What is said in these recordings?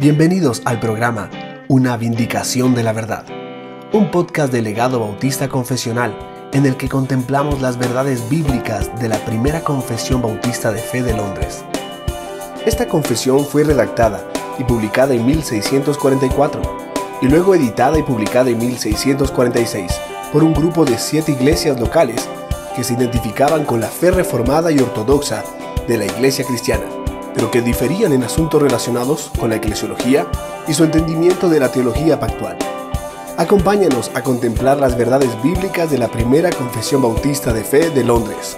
Bienvenidos al programa Una Vindicación de la Verdad, un podcast de Legado Bautista Confesional en el que contemplamos las verdades bíblicas de la primera confesión bautista de fe de Londres. Esta confesión fue redactada y publicada en 1644 y luego editada y publicada en 1646 por un grupo de siete iglesias locales que se identificaban con la fe reformada y ortodoxa de la iglesia cristiana pero que diferían en asuntos relacionados con la eclesiología y su entendimiento de la teología pactual. Acompáñanos a contemplar las verdades bíblicas de la primera confesión bautista de fe de Londres.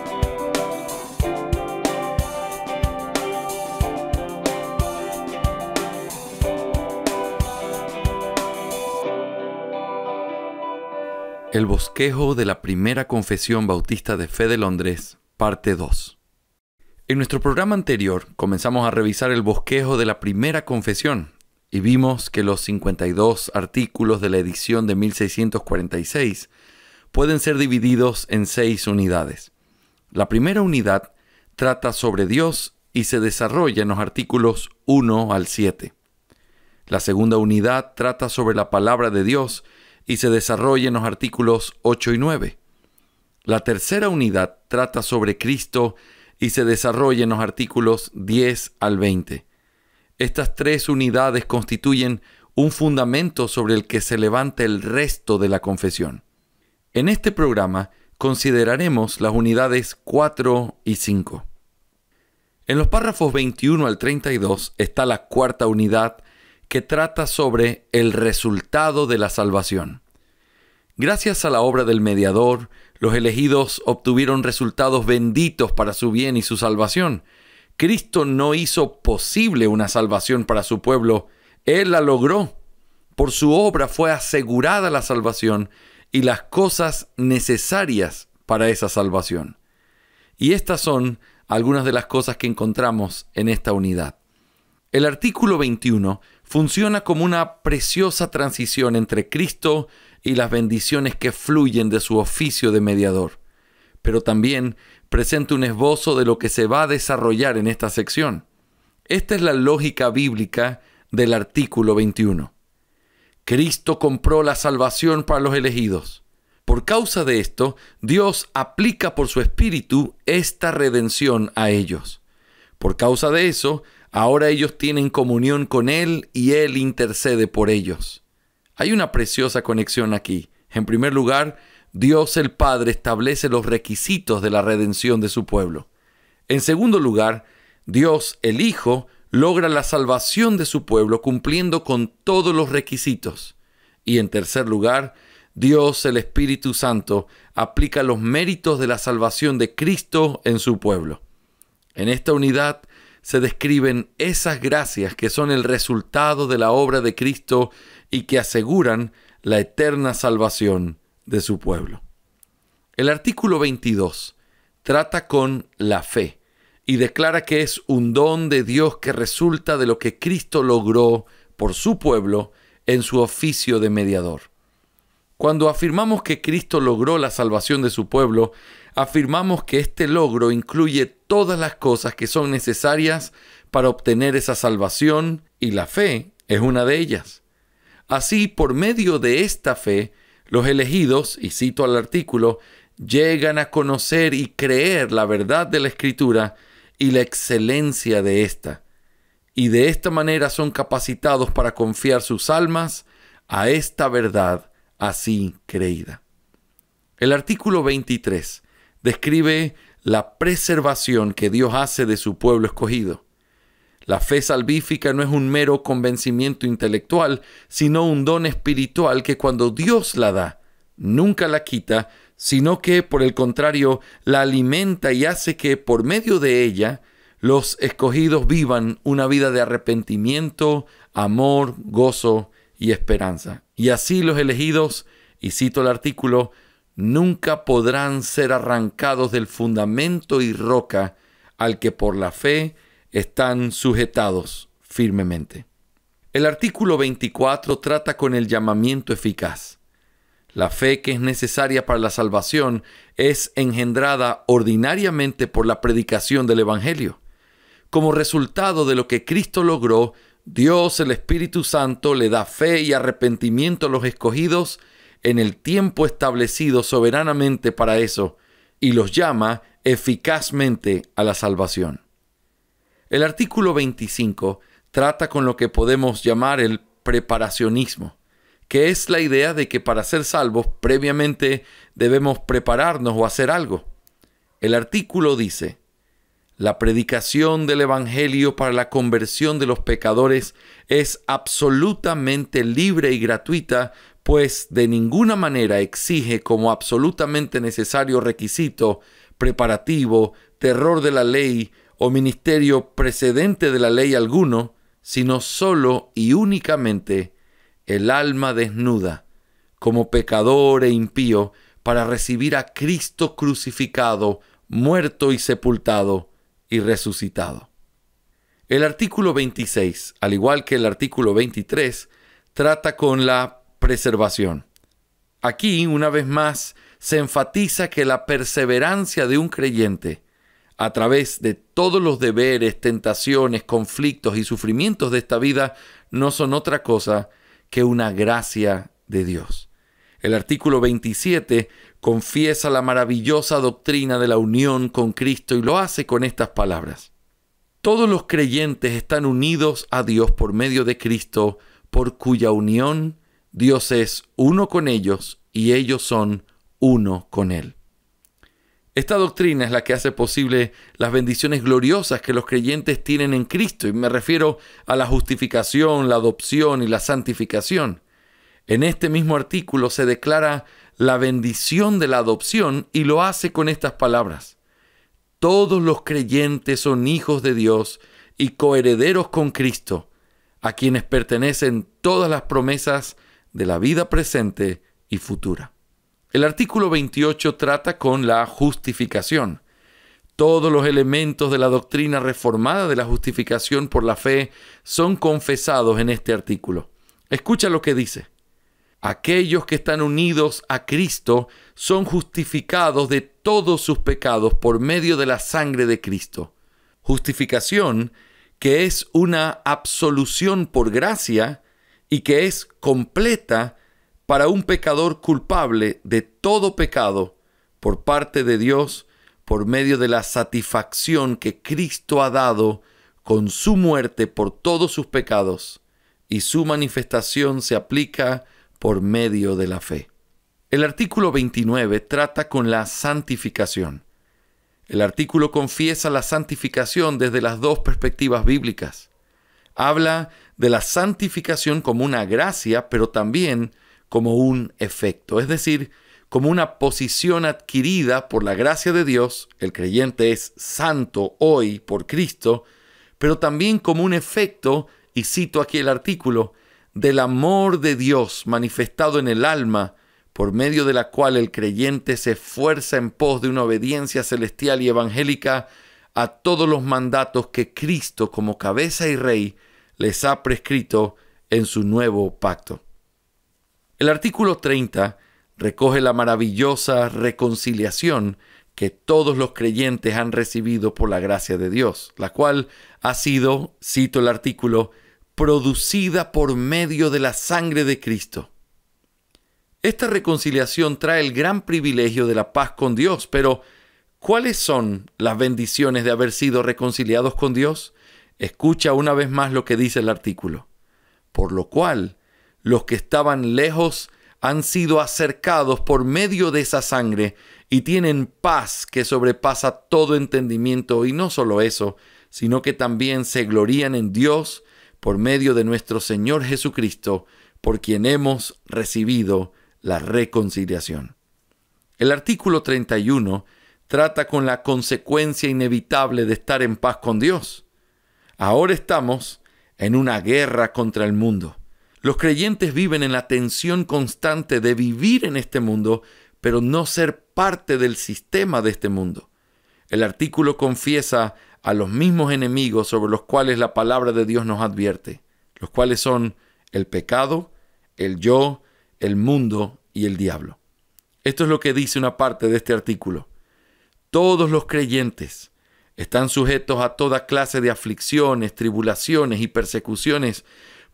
El bosquejo de la primera confesión bautista de fe de Londres, parte 2. En nuestro programa anterior comenzamos a revisar el bosquejo de la primera confesión y vimos que los 52 artículos de la edición de 1646 pueden ser divididos en seis unidades. La primera unidad trata sobre Dios y se desarrolla en los artículos 1 al 7. La segunda unidad trata sobre la palabra de Dios y se desarrolla en los artículos 8 y 9. La tercera unidad trata sobre Cristo y se desarrolla en los artículos 10 al 20. Estas tres unidades constituyen un fundamento sobre el que se levanta el resto de la confesión. En este programa consideraremos las unidades 4 y 5. En los párrafos 21 al 32 está la cuarta unidad que trata sobre el resultado de la salvación. Gracias a la obra del mediador, los elegidos obtuvieron resultados benditos para su bien y su salvación. Cristo no hizo posible una salvación para su pueblo, Él la logró. Por su obra fue asegurada la salvación y las cosas necesarias para esa salvación. Y estas son algunas de las cosas que encontramos en esta unidad. El artículo 21 funciona como una preciosa transición entre Cristo, y las bendiciones que fluyen de su oficio de mediador, pero también presenta un esbozo de lo que se va a desarrollar en esta sección. Esta es la lógica bíblica del artículo 21. Cristo compró la salvación para los elegidos. Por causa de esto, Dios aplica por su espíritu esta redención a ellos. Por causa de eso, ahora ellos tienen comunión con Él y Él intercede por ellos. Hay una preciosa conexión aquí. En primer lugar, Dios el Padre establece los requisitos de la redención de su pueblo. En segundo lugar, Dios el Hijo logra la salvación de su pueblo cumpliendo con todos los requisitos. Y en tercer lugar, Dios el Espíritu Santo aplica los méritos de la salvación de Cristo en su pueblo. En esta unidad se describen esas gracias que son el resultado de la obra de Cristo y que aseguran la eterna salvación de su pueblo. El artículo 22 trata con la fe y declara que es un don de Dios que resulta de lo que Cristo logró por su pueblo en su oficio de mediador. Cuando afirmamos que Cristo logró la salvación de su pueblo, afirmamos que este logro incluye todas las cosas que son necesarias para obtener esa salvación y la fe es una de ellas. Así, por medio de esta fe, los elegidos, y cito al artículo, llegan a conocer y creer la verdad de la Escritura y la excelencia de ésta, y de esta manera son capacitados para confiar sus almas a esta verdad así creída. El artículo 23 describe la preservación que Dios hace de su pueblo escogido. La fe salvífica no es un mero convencimiento intelectual, sino un don espiritual que cuando Dios la da, nunca la quita, sino que por el contrario la alimenta y hace que por medio de ella los escogidos vivan una vida de arrepentimiento, amor, gozo y esperanza. Y así los elegidos, y cito el artículo, nunca podrán ser arrancados del fundamento y roca al que por la fe están sujetados firmemente. El artículo 24 trata con el llamamiento eficaz. La fe que es necesaria para la salvación es engendrada ordinariamente por la predicación del Evangelio. Como resultado de lo que Cristo logró, Dios el Espíritu Santo le da fe y arrepentimiento a los escogidos en el tiempo establecido soberanamente para eso y los llama eficazmente a la salvación. El artículo 25 trata con lo que podemos llamar el preparacionismo, que es la idea de que para ser salvos previamente debemos prepararnos o hacer algo. El artículo dice, la predicación del Evangelio para la conversión de los pecadores es absolutamente libre y gratuita pues de ninguna manera exige como absolutamente necesario requisito preparativo, terror de la ley o ministerio precedente de la ley alguno, sino solo y únicamente el alma desnuda, como pecador e impío, para recibir a Cristo crucificado, muerto y sepultado y resucitado. El artículo 26, al igual que el artículo 23, trata con la preservación. Aquí, una vez más, se enfatiza que la perseverancia de un creyente a través de todos los deberes, tentaciones, conflictos y sufrimientos de esta vida no son otra cosa que una gracia de Dios. El artículo 27 confiesa la maravillosa doctrina de la unión con Cristo y lo hace con estas palabras. Todos los creyentes están unidos a Dios por medio de Cristo, por cuya unión Dios es uno con ellos y ellos son uno con Él. Esta doctrina es la que hace posible las bendiciones gloriosas que los creyentes tienen en Cristo, y me refiero a la justificación, la adopción y la santificación. En este mismo artículo se declara la bendición de la adopción y lo hace con estas palabras. Todos los creyentes son hijos de Dios y coherederos con Cristo, a quienes pertenecen todas las promesas de la vida presente y futura. El artículo 28 trata con la justificación. Todos los elementos de la doctrina reformada de la justificación por la fe son confesados en este artículo. Escucha lo que dice. Aquellos que están unidos a Cristo son justificados de todos sus pecados por medio de la sangre de Cristo. Justificación, que es una absolución por gracia, y que es completa para un pecador culpable de todo pecado por parte de Dios por medio de la satisfacción que Cristo ha dado con su muerte por todos sus pecados y su manifestación se aplica por medio de la fe. El artículo 29 trata con la santificación. El artículo confiesa la santificación desde las dos perspectivas bíblicas. Habla de la santificación como una gracia, pero también como un efecto, es decir, como una posición adquirida por la gracia de Dios, el creyente es santo hoy por Cristo, pero también como un efecto, y cito aquí el artículo, del amor de Dios manifestado en el alma, por medio de la cual el creyente se esfuerza en pos de una obediencia celestial y evangélica a todos los mandatos que Cristo como cabeza y rey les ha prescrito en su nuevo pacto. El artículo 30 recoge la maravillosa reconciliación que todos los creyentes han recibido por la gracia de Dios, la cual ha sido, cito el artículo, producida por medio de la sangre de Cristo. Esta reconciliación trae el gran privilegio de la paz con Dios, pero ¿cuáles son las bendiciones de haber sido reconciliados con Dios? Escucha una vez más lo que dice el artículo. Por lo cual, los que estaban lejos han sido acercados por medio de esa sangre y tienen paz que sobrepasa todo entendimiento y no solo eso, sino que también se glorían en Dios por medio de nuestro Señor Jesucristo, por quien hemos recibido la reconciliación. El artículo 31 trata con la consecuencia inevitable de estar en paz con Dios. Ahora estamos en una guerra contra el mundo. Los creyentes viven en la tensión constante de vivir en este mundo, pero no ser parte del sistema de este mundo. El artículo confiesa a los mismos enemigos sobre los cuales la palabra de Dios nos advierte, los cuales son el pecado, el yo, el mundo y el diablo. Esto es lo que dice una parte de este artículo. Todos los creyentes están sujetos a toda clase de aflicciones, tribulaciones y persecuciones,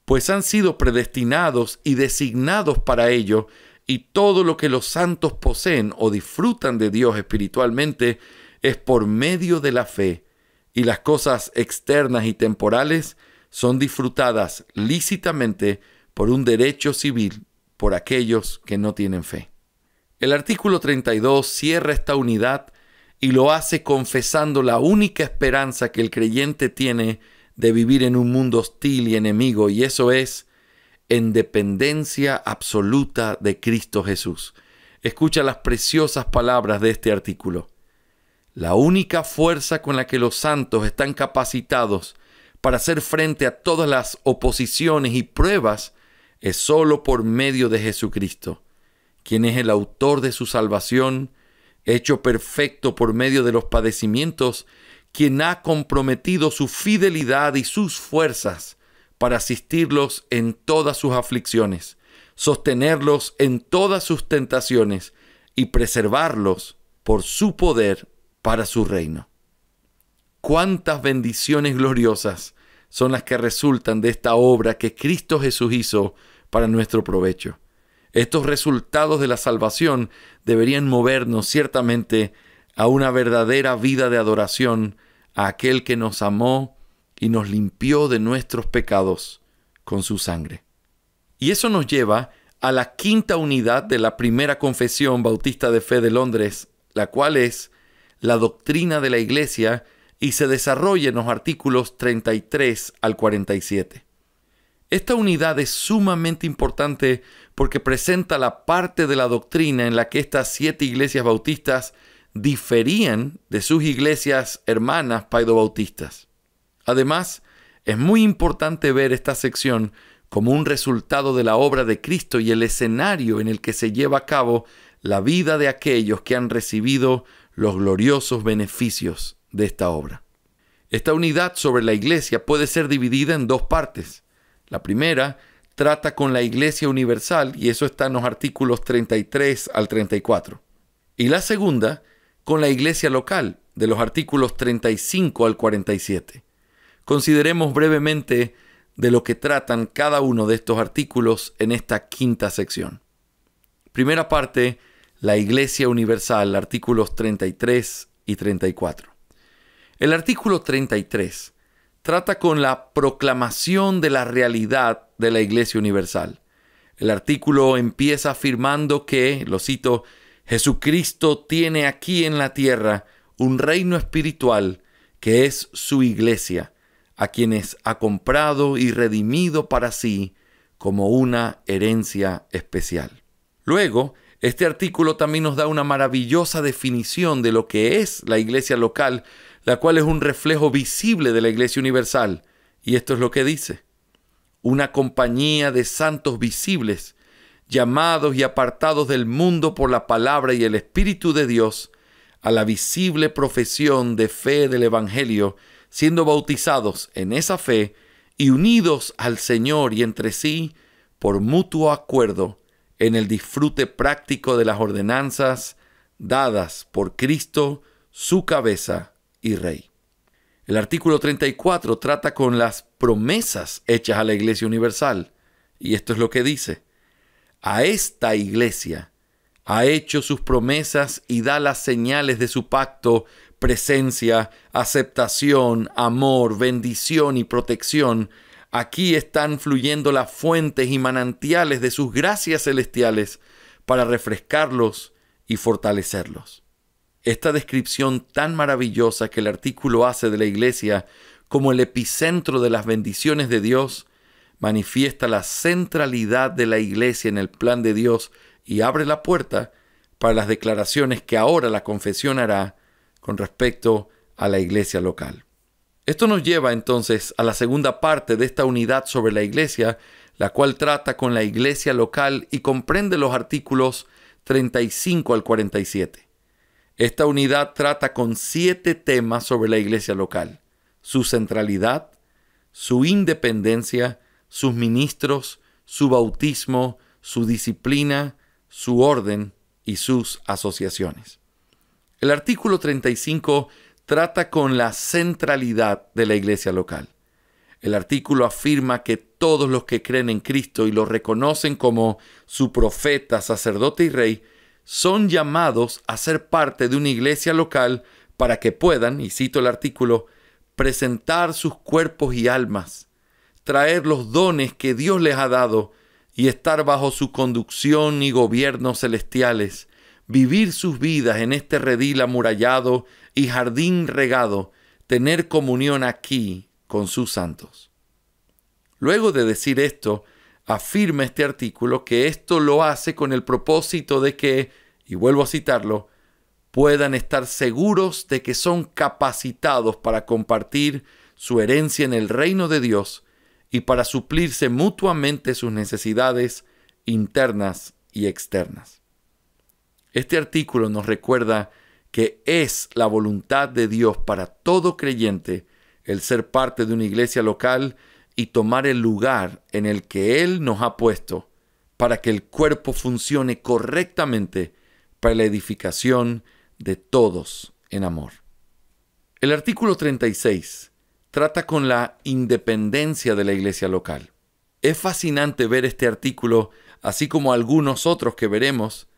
pues han sido predestinados y designados para ello, y todo lo que los santos poseen o disfrutan de Dios espiritualmente es por medio de la fe, y las cosas externas y temporales son disfrutadas lícitamente por un derecho civil por aquellos que no tienen fe. El artículo 32 cierra esta unidad y lo hace confesando la única esperanza que el creyente tiene de vivir en un mundo hostil y enemigo, y eso es en dependencia absoluta de Cristo Jesús. Escucha las preciosas palabras de este artículo. La única fuerza con la que los santos están capacitados para hacer frente a todas las oposiciones y pruebas es sólo por medio de Jesucristo, quien es el autor de su salvación, hecho perfecto por medio de los padecimientos, quien ha comprometido su fidelidad y sus fuerzas para asistirlos en todas sus aflicciones, sostenerlos en todas sus tentaciones y preservarlos por su poder para su reino. Cuántas bendiciones gloriosas son las que resultan de esta obra que Cristo Jesús hizo para nuestro provecho. Estos resultados de la salvación deberían movernos ciertamente a una verdadera vida de adoración a aquel que nos amó y nos limpió de nuestros pecados con su sangre. Y eso nos lleva a la quinta unidad de la primera confesión bautista de fe de Londres, la cual es la doctrina de la Iglesia y se desarrolla en los artículos 33 al 47. Esta unidad es sumamente importante porque presenta la parte de la doctrina en la que estas siete iglesias bautistas diferían de sus iglesias hermanas paido-bautistas. Además, es muy importante ver esta sección como un resultado de la obra de Cristo y el escenario en el que se lleva a cabo la vida de aquellos que han recibido los gloriosos beneficios de esta obra. Esta unidad sobre la iglesia puede ser dividida en dos partes. La primera trata con la Iglesia Universal y eso está en los artículos 33 al 34. Y la segunda con la Iglesia local de los artículos 35 al 47. Consideremos brevemente de lo que tratan cada uno de estos artículos en esta quinta sección. Primera parte, la Iglesia Universal, artículos 33 y 34. El artículo 33 trata con la proclamación de la realidad de la Iglesia Universal. El artículo empieza afirmando que, lo cito, Jesucristo tiene aquí en la tierra un reino espiritual que es su iglesia, a quienes ha comprado y redimido para sí como una herencia especial. Luego, este artículo también nos da una maravillosa definición de lo que es la iglesia local, la cual es un reflejo visible de la Iglesia Universal. Y esto es lo que dice. Una compañía de santos visibles, llamados y apartados del mundo por la palabra y el Espíritu de Dios, a la visible profesión de fe del Evangelio, siendo bautizados en esa fe y unidos al Señor y entre sí por mutuo acuerdo en el disfrute práctico de las ordenanzas dadas por Cristo, su cabeza, Rey. El artículo 34 trata con las promesas hechas a la Iglesia Universal. Y esto es lo que dice. A esta Iglesia ha hecho sus promesas y da las señales de su pacto, presencia, aceptación, amor, bendición y protección. Aquí están fluyendo las fuentes y manantiales de sus gracias celestiales para refrescarlos y fortalecerlos esta descripción tan maravillosa que el artículo hace de la iglesia como el epicentro de las bendiciones de Dios, manifiesta la centralidad de la iglesia en el plan de Dios y abre la puerta para las declaraciones que ahora la confesión hará con respecto a la iglesia local. Esto nos lleva entonces a la segunda parte de esta unidad sobre la iglesia, la cual trata con la iglesia local y comprende los artículos 35 al 47. Esta unidad trata con siete temas sobre la iglesia local, su centralidad, su independencia, sus ministros, su bautismo, su disciplina, su orden y sus asociaciones. El artículo 35 trata con la centralidad de la iglesia local. El artículo afirma que todos los que creen en Cristo y lo reconocen como su profeta, sacerdote y rey son llamados a ser parte de una iglesia local para que puedan, y cito el artículo, presentar sus cuerpos y almas, traer los dones que Dios les ha dado y estar bajo su conducción y gobierno celestiales, vivir sus vidas en este redil amurallado y jardín regado, tener comunión aquí con sus santos. Luego de decir esto, afirma este artículo que esto lo hace con el propósito de que, y vuelvo a citarlo, puedan estar seguros de que son capacitados para compartir su herencia en el reino de Dios y para suplirse mutuamente sus necesidades internas y externas. Este artículo nos recuerda que es la voluntad de Dios para todo creyente el ser parte de una iglesia local y tomar el lugar en el que Él nos ha puesto para que el cuerpo funcione correctamente para la edificación de todos en amor. El artículo 36 trata con la independencia de la iglesia local. Es fascinante ver este artículo, así como algunos otros que veremos,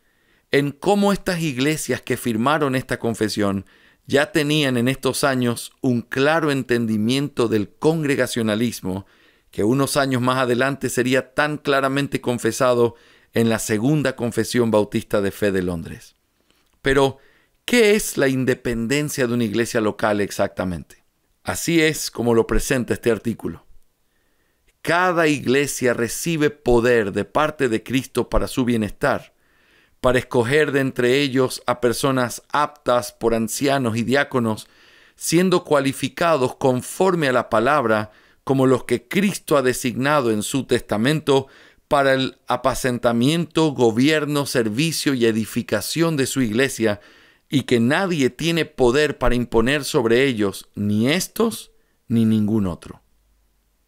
en cómo estas iglesias que firmaron esta confesión ya tenían en estos años un claro entendimiento del congregacionalismo que unos años más adelante sería tan claramente confesado en la Segunda Confesión Bautista de Fe de Londres. Pero, ¿qué es la independencia de una iglesia local exactamente? Así es como lo presenta este artículo. Cada iglesia recibe poder de parte de Cristo para su bienestar para escoger de entre ellos a personas aptas por ancianos y diáconos, siendo cualificados conforme a la palabra como los que Cristo ha designado en su testamento para el apacentamiento, gobierno, servicio y edificación de su iglesia, y que nadie tiene poder para imponer sobre ellos ni estos ni ningún otro.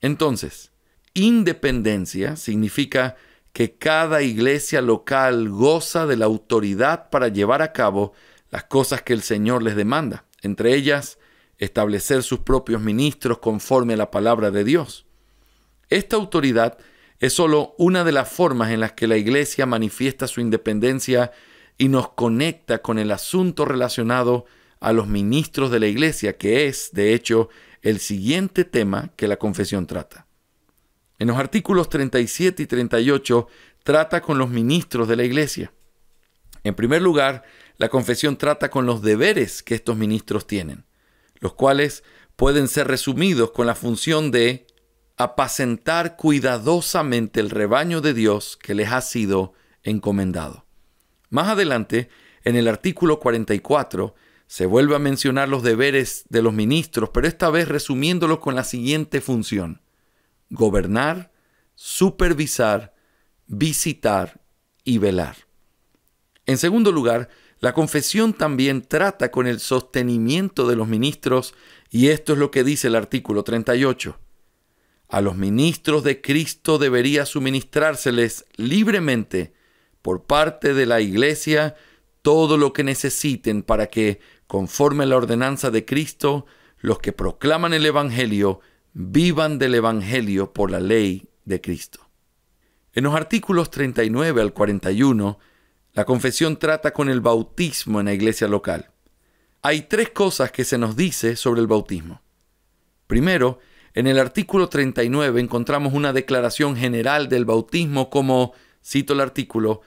Entonces, independencia significa que cada iglesia local goza de la autoridad para llevar a cabo las cosas que el Señor les demanda, entre ellas establecer sus propios ministros conforme a la palabra de Dios. Esta autoridad es solo una de las formas en las que la Iglesia manifiesta su independencia y nos conecta con el asunto relacionado a los ministros de la Iglesia, que es, de hecho, el siguiente tema que la confesión trata. En los artículos 37 y 38 trata con los ministros de la iglesia. En primer lugar, la confesión trata con los deberes que estos ministros tienen, los cuales pueden ser resumidos con la función de apacentar cuidadosamente el rebaño de Dios que les ha sido encomendado. Más adelante, en el artículo 44, se vuelve a mencionar los deberes de los ministros, pero esta vez resumiéndolos con la siguiente función gobernar, supervisar, visitar y velar. En segundo lugar, la confesión también trata con el sostenimiento de los ministros y esto es lo que dice el artículo 38. A los ministros de Cristo debería suministrárseles libremente por parte de la Iglesia todo lo que necesiten para que, conforme a la ordenanza de Cristo, los que proclaman el Evangelio vivan del Evangelio por la ley de Cristo. En los artículos 39 al 41, la confesión trata con el bautismo en la iglesia local. Hay tres cosas que se nos dice sobre el bautismo. Primero, en el artículo 39 encontramos una declaración general del bautismo como, cito el artículo,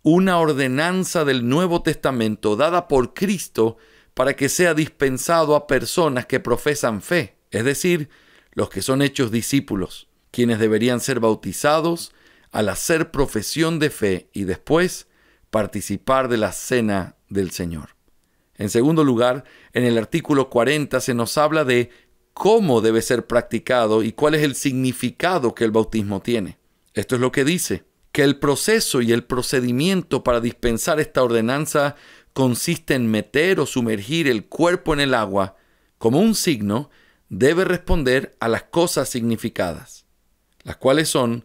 una ordenanza del Nuevo Testamento dada por Cristo para que sea dispensado a personas que profesan fe, es decir, los que son hechos discípulos, quienes deberían ser bautizados al hacer profesión de fe y después participar de la cena del Señor. En segundo lugar, en el artículo 40 se nos habla de cómo debe ser practicado y cuál es el significado que el bautismo tiene. Esto es lo que dice, que el proceso y el procedimiento para dispensar esta ordenanza consiste en meter o sumergir el cuerpo en el agua como un signo debe responder a las cosas significadas, las cuales son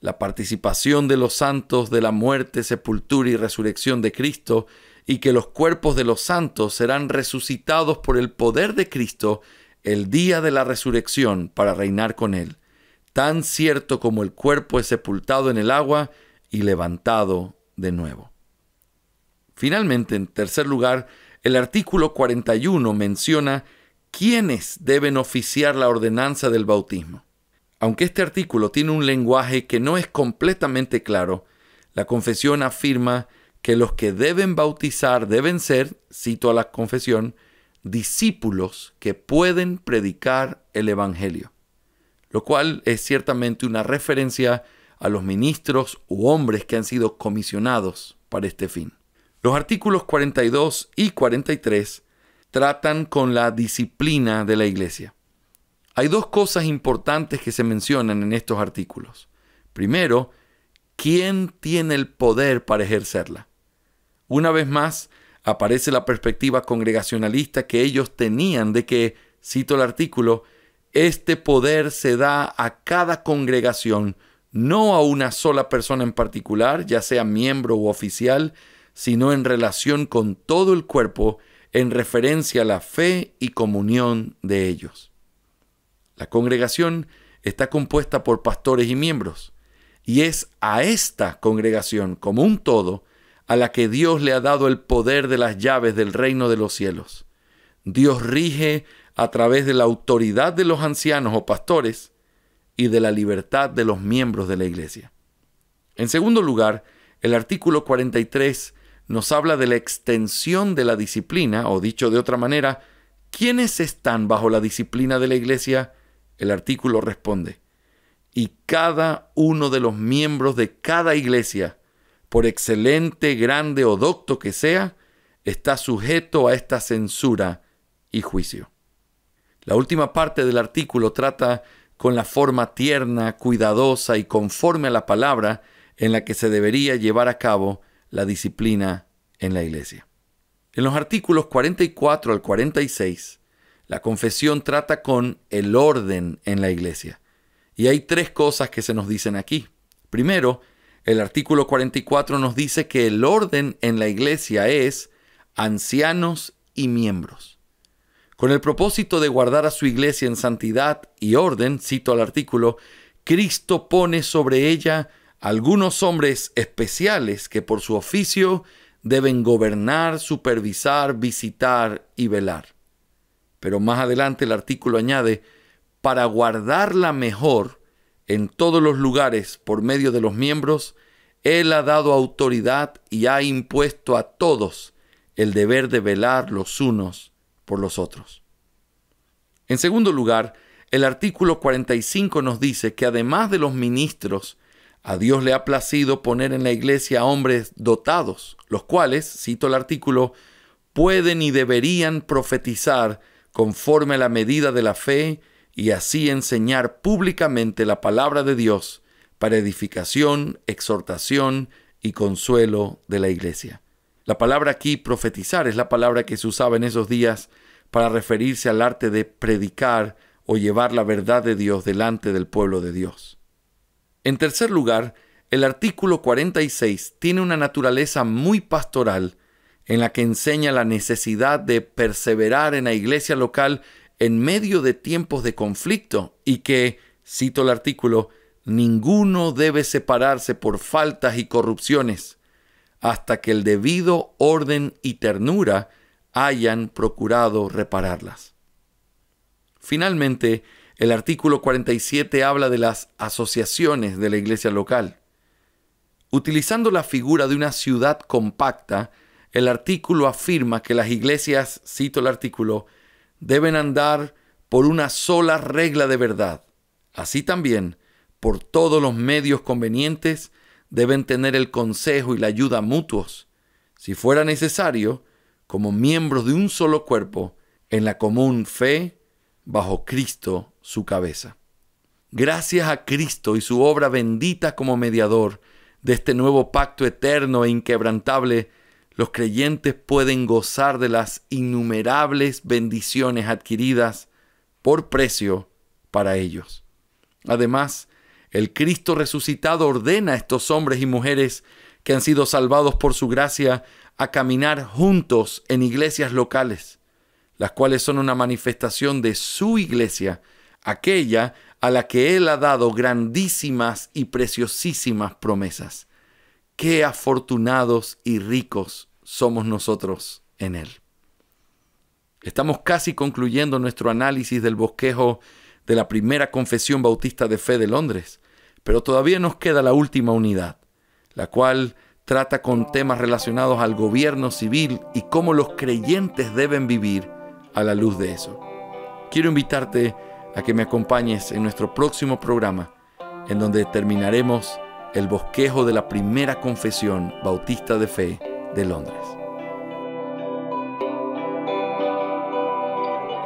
la participación de los santos de la muerte, sepultura y resurrección de Cristo, y que los cuerpos de los santos serán resucitados por el poder de Cristo el día de la resurrección para reinar con Él, tan cierto como el cuerpo es sepultado en el agua y levantado de nuevo. Finalmente, en tercer lugar, el artículo 41 menciona quiénes deben oficiar la ordenanza del bautismo. Aunque este artículo tiene un lenguaje que no es completamente claro, la confesión afirma que los que deben bautizar deben ser, cito a la confesión, discípulos que pueden predicar el Evangelio, lo cual es ciertamente una referencia a los ministros u hombres que han sido comisionados para este fin. Los artículos 42 y 43 tratan con la disciplina de la iglesia. Hay dos cosas importantes que se mencionan en estos artículos. Primero, ¿quién tiene el poder para ejercerla? Una vez más, aparece la perspectiva congregacionalista que ellos tenían de que, cito el artículo, este poder se da a cada congregación, no a una sola persona en particular, ya sea miembro u oficial, sino en relación con todo el cuerpo en referencia a la fe y comunión de ellos. La congregación está compuesta por pastores y miembros, y es a esta congregación como un todo a la que Dios le ha dado el poder de las llaves del reino de los cielos. Dios rige a través de la autoridad de los ancianos o pastores y de la libertad de los miembros de la iglesia. En segundo lugar, el artículo 43 nos habla de la extensión de la disciplina, o dicho de otra manera, ¿quiénes están bajo la disciplina de la iglesia? El artículo responde, y cada uno de los miembros de cada iglesia, por excelente, grande o docto que sea, está sujeto a esta censura y juicio. La última parte del artículo trata con la forma tierna, cuidadosa y conforme a la palabra en la que se debería llevar a cabo la disciplina en la iglesia. En los artículos 44 al 46, la confesión trata con el orden en la iglesia. Y hay tres cosas que se nos dicen aquí. Primero, el artículo 44 nos dice que el orden en la iglesia es ancianos y miembros. Con el propósito de guardar a su iglesia en santidad y orden, cito al artículo, Cristo pone sobre ella algunos hombres especiales que por su oficio deben gobernar, supervisar, visitar y velar. Pero más adelante el artículo añade, para guardarla mejor en todos los lugares por medio de los miembros, Él ha dado autoridad y ha impuesto a todos el deber de velar los unos por los otros. En segundo lugar, el artículo 45 nos dice que además de los ministros a Dios le ha placido poner en la iglesia hombres dotados, los cuales, cito el artículo, pueden y deberían profetizar conforme a la medida de la fe y así enseñar públicamente la palabra de Dios para edificación, exhortación y consuelo de la iglesia. La palabra aquí profetizar es la palabra que se usaba en esos días para referirse al arte de predicar o llevar la verdad de Dios delante del pueblo de Dios. En tercer lugar, el artículo 46 tiene una naturaleza muy pastoral en la que enseña la necesidad de perseverar en la iglesia local en medio de tiempos de conflicto y que, cito el artículo, ninguno debe separarse por faltas y corrupciones hasta que el debido orden y ternura hayan procurado repararlas. Finalmente, el artículo 47 habla de las asociaciones de la iglesia local. Utilizando la figura de una ciudad compacta, el artículo afirma que las iglesias, cito el artículo, deben andar por una sola regla de verdad. Así también, por todos los medios convenientes, deben tener el consejo y la ayuda mutuos, si fuera necesario, como miembros de un solo cuerpo, en la común fe, bajo Cristo su cabeza. Gracias a Cristo y su obra bendita como mediador de este nuevo pacto eterno e inquebrantable, los creyentes pueden gozar de las innumerables bendiciones adquiridas por precio para ellos. Además, el Cristo resucitado ordena a estos hombres y mujeres que han sido salvados por su gracia a caminar juntos en iglesias locales, las cuales son una manifestación de su iglesia, aquella a la que Él ha dado grandísimas y preciosísimas promesas. Qué afortunados y ricos somos nosotros en Él. Estamos casi concluyendo nuestro análisis del bosquejo de la primera confesión bautista de fe de Londres, pero todavía nos queda la última unidad, la cual trata con temas relacionados al gobierno civil y cómo los creyentes deben vivir a la luz de eso. Quiero invitarte a que me acompañes en nuestro próximo programa, en donde terminaremos el bosquejo de la primera confesión bautista de fe de Londres.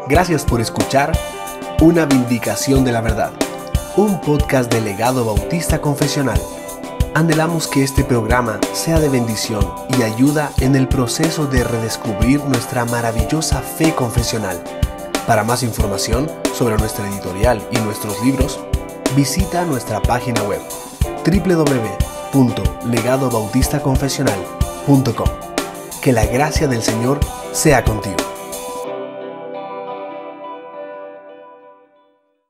Gracias por escuchar Una Vindicación de la Verdad, un podcast de legado bautista confesional. Anhelamos que este programa sea de bendición y ayuda en el proceso de redescubrir nuestra maravillosa fe confesional. Para más información sobre nuestra editorial y nuestros libros, visita nuestra página web www.legadobautistaconfesional.com. Que la gracia del Señor sea contigo.